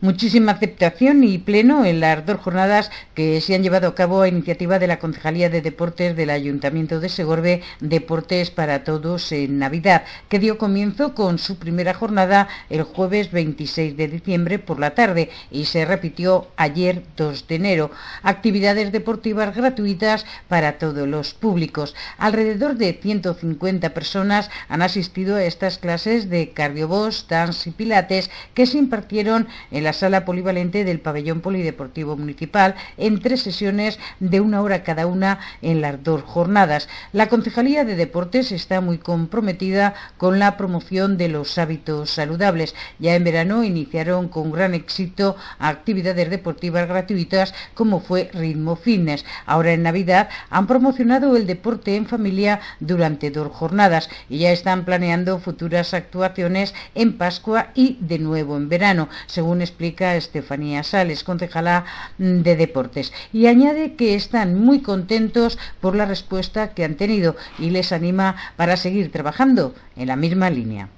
muchísima aceptación y pleno en las dos jornadas que se han llevado a cabo a iniciativa de la Concejalía de Deportes del Ayuntamiento de Segorbe, Deportes para Todos en Navidad, que dio comienzo con su primera jornada el jueves 26 de diciembre por la tarde y se repitió ayer 2 de enero. Actividades deportivas gratuitas para todos los públicos. Alrededor de 150 personas han asistido a estas clases de cardiobos, dance y pilates que se impartieron en la la sala polivalente del pabellón polideportivo municipal en tres sesiones de una hora cada una en las dos jornadas. La Concejalía de Deportes está muy comprometida con la promoción de los hábitos saludables. Ya en verano iniciaron con gran éxito actividades deportivas gratuitas como fue Ritmo Fitness. Ahora en Navidad han promocionado el deporte en familia durante dos jornadas y ya están planeando futuras actuaciones en Pascua y de nuevo en verano, según explica Estefanía Sales, concejala de Deportes, y añade que están muy contentos por la respuesta que han tenido y les anima para seguir trabajando en la misma línea.